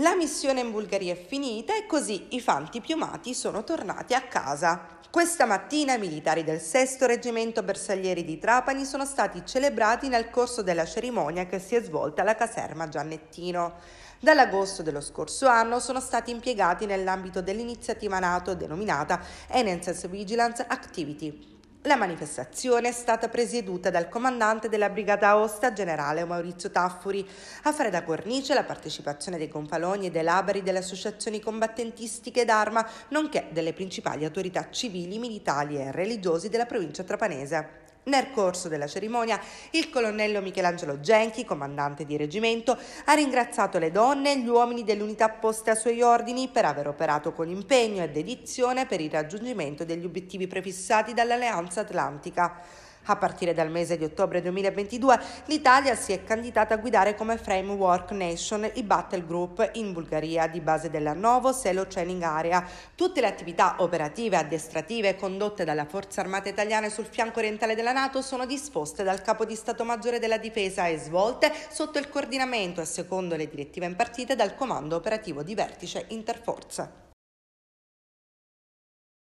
La missione in Bulgaria è finita e così i fanti piumati sono tornati a casa. Questa mattina i militari del 6 Reggimento Bersaglieri di Trapani sono stati celebrati nel corso della cerimonia che si è svolta alla caserma Giannettino. Dall'agosto dello scorso anno sono stati impiegati nell'ambito dell'iniziativa NATO denominata Enhanced Vigilance Activity, la manifestazione è stata presieduta dal comandante della Brigata Aosta, generale Maurizio Taffuri. A fare da cornice la partecipazione dei gonfaloni e dei labari delle associazioni combattentistiche d'arma, nonché delle principali autorità civili, militari e religiosi della provincia trapanese. Nel corso della cerimonia il colonnello Michelangelo Genchi, comandante di reggimento, ha ringraziato le donne e gli uomini dell'unità poste a suoi ordini per aver operato con impegno e dedizione per il raggiungimento degli obiettivi prefissati dall'alleanza transatlantica. A partire dal mese di ottobre 2022 l'Italia si è candidata a guidare come Framework Nation i Battle Group in Bulgaria di base della Novo Selo Training Area. Tutte le attività operative e addestrative condotte dalla Forza Armata Italiana sul fianco orientale della Nato sono disposte dal Capo di Stato Maggiore della Difesa e svolte sotto il coordinamento e secondo le direttive impartite dal Comando Operativo di Vertice Interforza.